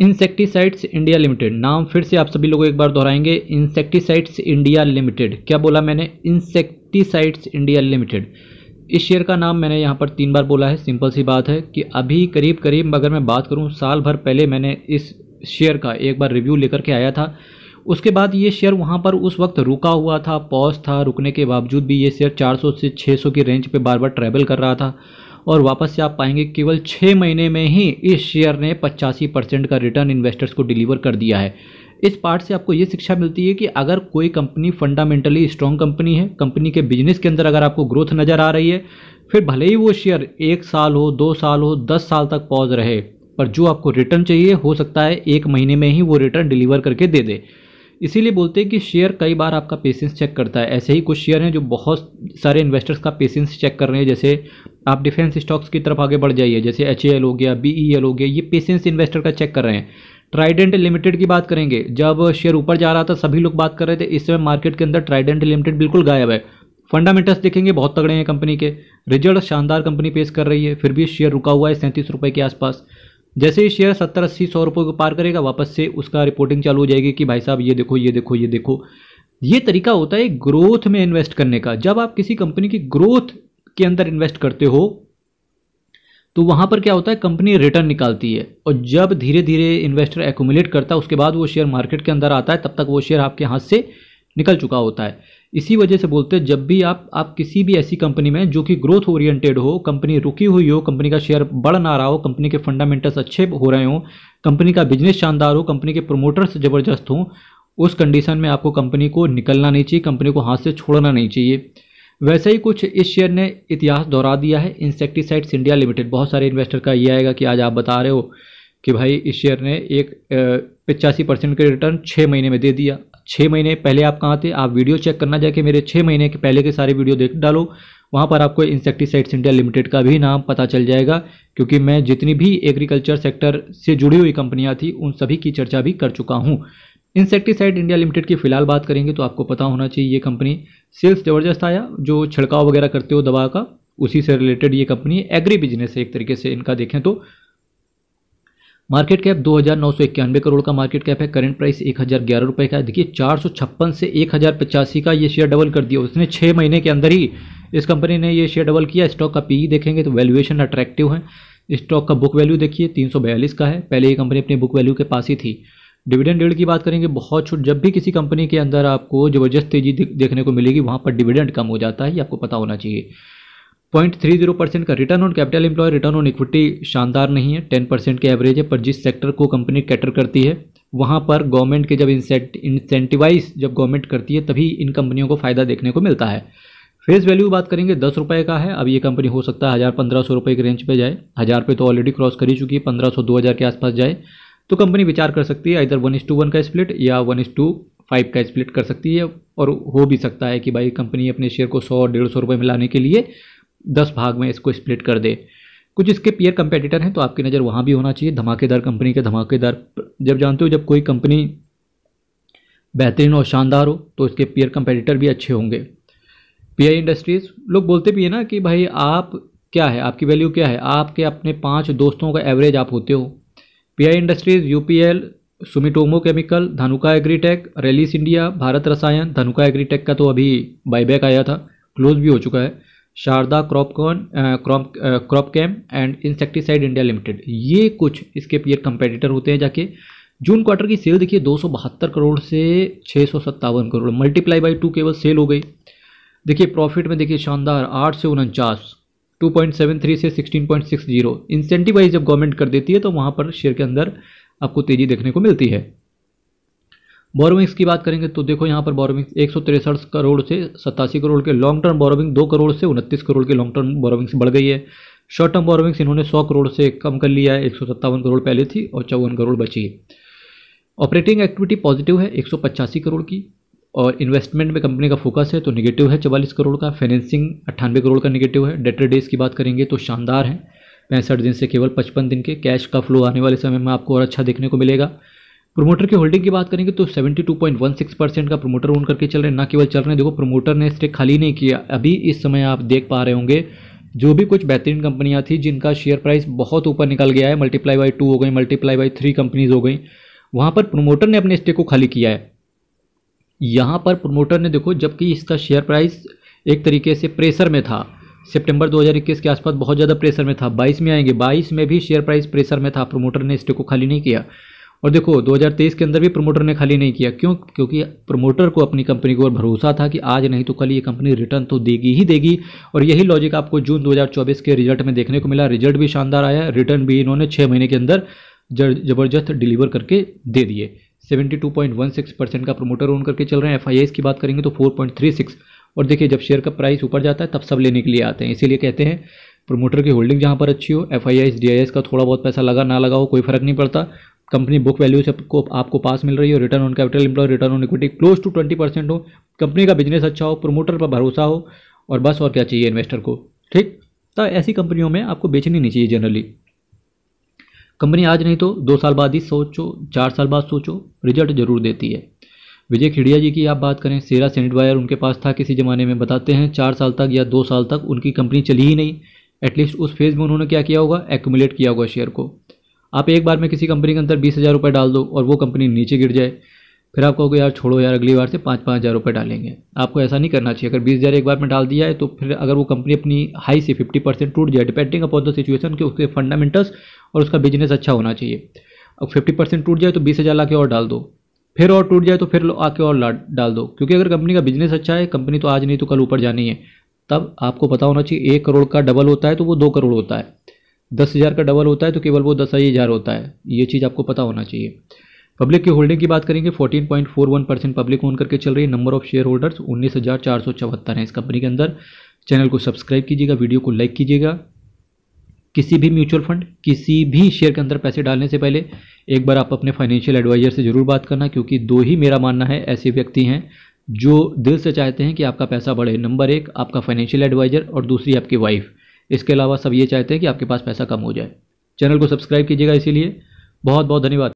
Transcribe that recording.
insecticides India limited नाम फिर से आप सभी लोग एक बार दोहराएंगे इंसेक्टिसाइड्स इंडिया लिमिटेड क्या बोला मैंने इंसेक्टिसाइड्स इंडिया लिमिटेड इस शेयर का नाम मैंने यहाँ पर तीन बार बोला है सिंपल सी बात है कि अभी करीब करीब अगर मैं बात करूँ साल भर पहले मैंने इस शेयर का एक बार रिव्यू लेकर के आया था उसके बाद ये शेयर वहाँ पर उस वक्त रुका हुआ था पॉज था रुकने के बावजूद भी ये शेयर 400 से 600 की रेंज पे बार बार ट्रैवल कर रहा था और वापस से आप पाएंगे केवल छः महीने में ही इस शेयर ने पचासी परसेंट का रिटर्न इन्वेस्टर्स को डिलीवर कर दिया है इस पार्ट से आपको ये शिक्षा मिलती है कि अगर कोई कंपनी फंडामेंटली स्ट्रॉन्ग कंपनी है कंपनी के बिजनेस के अंदर अगर आपको ग्रोथ नज़र आ रही है फिर भले ही वो शेयर एक साल हो दो साल हो दस साल तक पॉज रहे पर जो आपको रिटर्न चाहिए हो सकता है एक महीने में ही वो रिटर्न डिलीवर करके दे दे इसीलिए बोलते हैं कि शेयर कई बार आपका पेशेंस चेक करता है ऐसे ही कुछ शेयर हैं जो बहुत सारे इन्वेस्टर्स का पेशेंस चेक कर रहे हैं जैसे आप डिफेंस स्टॉक्स की तरफ आगे बढ़ जाइए जैसे एच हो गया बी e हो गया ये पेशेंस इन्वेस्टर का चेक कर रहे हैं ट्राइडेंट लिमिटेड की बात करेंगे जब शेयर ऊपर जा रहा था सभी लोग बात कर रहे थे इस समय मार्केट के अंदर ट्राइडेंट लिमिटेड बिल्कुल गायब है फंडामेंटल्स देखेंगे बहुत तगड़े हैं कंपनी के रिजल्ट शानदार कंपनी पेश कर रही है फिर भी शेयर रुका हुआ है सैंतीस रुपये के आसपास जैसे ही शेयर सत्तर अस्सी सौ रुपये को पार करेगा वापस से उसका रिपोर्टिंग चालू हो जाएगी कि भाई साहब ये देखो ये देखो ये देखो ये तरीका होता है ग्रोथ में इन्वेस्ट करने का जब आप किसी कंपनी की ग्रोथ के अंदर इन्वेस्ट करते हो तो वहाँ पर क्या होता है कंपनी रिटर्न निकालती है और जब धीरे धीरे इन्वेस्टर एकोमुलेट करता है उसके बाद वो शेयर मार्केट के अंदर आता है तब तक वो शेयर आपके हाथ से निकल चुका होता है इसी वजह से बोलते हैं जब भी आप आप किसी भी ऐसी कंपनी में जो कि ग्रोथ ओरिएंटेड हो कंपनी रुकी हुई हो कंपनी का शेयर बढ़ ना रहा हो कंपनी के फंडामेंटल्स अच्छे हो रहे हों कंपनी का बिजनेस शानदार हो कंपनी के प्रोमोटर्स ज़बरदस्त हों उस कंडीशन में आपको कंपनी को निकलना नहीं चाहिए कंपनी को हाथ से छोड़ना नहीं चाहिए वैसे ही कुछ इस शेयर ने इतिहास दोहरा दिया है इंसेक्टिसाइड्स इंडिया लिमिटेड बहुत सारे इन्वेस्टर का ये आएगा कि आज आप बता रहे हो कि भाई इस शेयर ने एक पचासी परसेंट के रिटर्न छः महीने में दे दिया छः महीने पहले आप कहाँ थे आप वीडियो चेक करना जाके मेरे छः महीने के पहले के सारे वीडियो देख डालो वहाँ पर आपको इंसेक्टिसाइड्स इंडिया लिमिटेड का भी नाम पता चल जाएगा क्योंकि मैं जितनी भी एग्रीकल्चर सेक्टर से जुड़ी हुई कंपनियाँ थी उन सभी की चर्चा भी कर चुका हूँ इंसेक्टिसाइड इंडिया लिमिटेड की फिलहाल बात करेंगे तो आपको पता होना चाहिए ये कंपनी सेल्स ज़बरदस्त आया जो छिड़काव वगैरह करते हो दवा का उसी से रिलेटेड ये कंपनी एग्री बिजनेस है एक तरीके से इनका देखें तो मार्केट कैप दो हज़ार नौ सौ इक्यानवे करोड़ का मार्केट कैप है करंट प्राइस एक हज़ार ग्यारह रुपये का है देखिए चार सौ छप्पन से एक हज़ार पचासी का ये शेयर डबल कर दिया उसने छः महीने के अंदर ही इस कंपनी ने ये शेयर डबल किया स्टॉक का पीई e देखेंगे तो वैल्यूएशन अट्रैक्टिव है स्टॉक का बुक वैल्यू देखिए तीन सौ बयालीस का है पहले ये कंपनी अपने बुक वैल्यू के पास ही थी डिविडेंड डेढ़ की बात करेंगे बहुत छूट जब भी किसी कंपनी के अंदर आपको ज़बरदस्त तेजी देखने को मिलेगी वहाँ पर डिविडेंड कम हो जाता है ये आपको पता होना चाहिए पॉइंट थ्री जीरो परसेंट का return on capital employ return on equity शानदार नहीं है टेन परसेंट के एवरेज है पर जिस सेक्टर को कंपनी कैटर करती है वहाँ पर गवर्नमेंट के जब इंसेंटिवाइज जब गवर्नमेंट करती है तभी इन कंपनियों को फ़ायदा देखने को मिलता है फेस वैल्यू बात करेंगे दस रुपये का है अब ये कंपनी हो सकता है हज़ार पंद्रह सौ रुपये के रेंज पे जाए हज़ार पे तो ऑलरेडी क्रॉस कर ही चुकी है पंद्रह सौ दो हज़ार के आसपास जाए तो कंपनी विचार कर सकती है इधर वन इस टू वन का स्प्लिट या वन इज़ टू फाइव का स्प्लिट कर सकती है और हो भी सकता है कि भाई कंपनी अपने शेयर को सौ डेढ़ सौ रुपये में लाने के लिए दस भाग में इसको स्प्लिट कर दे कुछ इसके पीयर कंपेटिटर हैं तो आपकी नज़र वहाँ भी होना चाहिए धमाकेदार कंपनी के धमाकेदार जब जानते हो जब कोई कंपनी बेहतरीन और शानदार हो तो इसके पीयर कंपेटिटर भी अच्छे होंगे पीआई इंडस्ट्रीज़ लोग बोलते भी है ना कि भाई आप क्या है आपकी वैल्यू क्या है आपके अपने पाँच दोस्तों का एवरेज आप होते हो PI Industries UPL Sumitomo Chemical Dhanuka Agritech Rallis India Bharat Rasayan Dhanuka agritech का तो अभी बाईबैक आया था क्लोज भी हो चुका है Sharda Cropcon crop crop chem and insecticide India limited ये कुछ इसके पीयर कंपेटिटर होते हैं जाके जून क्वार्टर की सेल देखिए दो करोड़ से छः करोड़ मल्टीप्लाई बाई टू केवल सेल हो गई देखिए प्रॉफिट में देखिए शानदार आठ से उनचास 2.73 से 16.60 इंसेंटिव वाइज जब गवर्नमेंट कर देती है तो वहाँ पर शेयर के अंदर आपको तेजी देखने को मिलती है बोरोविंग्स की बात करेंगे तो देखो यहाँ पर बोरोविंग्स एक करोड़ से सत्तासी करोड़ के लॉन्ग टर्म बोरोविंग दो करोड़ से उनतीस करोड़ के लॉन्ग टर्म बोरोविंग्स बढ़ गई है शॉर्ट टर्म बोरोविंग्स इन्होंने सौ करोड़ से कम कर लिया है एक करोड़ पहले थी और चौवन करोड़ बची है ऑपरेटिंग एक्टिविटी पॉजिटिव है एक करोड़ की और इन्वेस्टमेंट में कंपनी का फोकस है तो निगेटिव है चवालीस करोड़ का फाइनेंसिंग अट्ठानवे करोड़ का निगेटिव है डेटर डेज की बात करेंगे तो शानदार है पैंसठ दिन से केवल पचपन दिन के कैश का फ्लो आने वाले समय में आपको और अच्छा देखने को मिलेगा प्रोमोटर की होल्डिंग की बात करेंगे तो 72.16 परसेंट का प्रोमोटर ओन करके चल रहे हैं ना केवल चल रहे हैं देखो प्रोमोटर ने स्टेक खाली नहीं किया अभी इस समय आप देख पा रहे होंगे जो भी कुछ बेहतरीन कंपनियां थी जिनका शेयर प्राइस बहुत ऊपर निकल गया है मल्टीप्लाई बाई टू हो गई मल्टीप्लाई बाई थ्री कंपनीज हो गई वहाँ पर प्रोमोटर ने अपने स्टेक को खाली किया है यहाँ पर प्रमोटर ने देखो जबकि इसका शेयर प्राइस एक तरीके से प्रेशर में था सितंबर 2021 के आसपास बहुत ज़्यादा प्रेशर में था 22 में आएंगे 22 में भी शेयर प्राइस प्रेशर में था प्रमोटर ने स्टेक को खाली नहीं किया और देखो 2023 के अंदर भी प्रमोटर ने खाली नहीं किया क्यों क्योंकि प्रमोटर को अपनी कंपनी के ऊपर भरोसा था कि आज नहीं तो कल ये कंपनी रिटर्न तो देगी ही देगी और यही लॉजिक आपको जून 2024 के रिजल्ट में देखने को मिला रिजल्ट भी शानदार आया रिटर्न भी इन्होंने छः महीने के अंदर जबरदस्त डिलीवर करके दे दिए 72.16 परसेंट का प्रमोटर ओन करके चल रहे हैं एफ की बात करेंगे तो 4.36 और देखिए जब शेयर का प्राइस ऊपर जाता है तब सब लेने के लिए आते हैं इसीलिए कहते हैं प्रमोटर की होल्डिंग जहाँ पर अच्छी हो एफ आई का थोड़ा बहुत पैसा लगा ना लगा हो कोई फर्क नहीं पड़ता कंपनी बुक वैल्यू से आपको आपको पास मिल रही हो return on capital employ return on equity close to twenty percent हो कंपनी का बिजनेस अच्छा हो प्रमोटर पर भरोसा हो और बस और क्या चाहिए इन्वेस्टर को ठीक तो ऐसी कंपनियों में आपको बेचनी नहीं चाहिए जनरली कंपनी आज नहीं तो दो साल बाद ही सोचो चार साल बाद सोचो रिजल्ट जरूर देती है विजय खिड़िया जी की आप बात करें सेरा सेनेट वायर उनके पास था किसी ज़माने में बताते हैं चार साल तक या दो साल तक उनकी कंपनी चली ही नहीं एटलीस्ट उस फेज़ में उन्होंने क्या किया होगा एक्यूमुलेट किया होगा शेयर को आप एक बार में किसी कंपनी के अंदर बीस हज़ार रुपये डाल दो और वो कंपनी नीचे गिर जाए फिर आप कहोगे यार छोड़ो यार अगली बार से पाँच पाँच हज़ार रुपये डालेंगे आपको ऐसा नहीं करना चाहिए अगर बीस हज़ार एक बार में डाल दिया है तो फिर अगर वो कंपनी अपनी हाई से फिफ्टी परसेंट टूट जाए डिपेंडिंग अपॉन द सिचुएशन के उसके फंडामेंटल्स और उसका बिजनेस अच्छा होना चाहिए अब फिफ्टी परसेंट टूट जाए तो बीस हज़ार ला के और डाल दो फिर और टूट जाए तो फिर आके और डाल दो क्योंकि अगर कंपनी का बिजनेस अच्छा है कंपनी तो आज नहीं तो कल ऊपर जानी है तब आपको पता होना चाहिए एक करोड़ का डबल होता है तो वो दो करोड़ होता है दस हज़ार का डबल होता है तो केवल वो दस हज़ार होता है ये चीज़ आपको पता होना चाहिए पब्लिक की होल्डिंग की बात करेंगे 14.41 परसेंट पब्लिक ओन करके चल रही है नंबर ऑफ शेयर होल्डर्स उन्नीस है इस कंपनी के अंदर चैनल को सब्सक्राइब कीजिएगा वीडियो को लाइक कीजिएगा किसी भी म्यूचुअल फंड किसी भी शेयर के अंदर पैसे डालने से पहले एक बार आप अपने फाइनेंशियल एडवाइजर से ज़रूर बात करना क्योंकि दो ही मेरा मानना है ऐसे व्यक्ति हैं जो दिल से चाहते हैं कि आपका पैसा बढ़े नंबर एक आपका फाइनेंशियल एडवाइजर और दूसरी आपकी वाइफ इसके अलावा सब ये चाहते हैं कि आपके पास पैसा कम हो जाए चैनल को सब्सक्राइब कीजिएगा इसीलिए बहुत बहुत धन्यवाद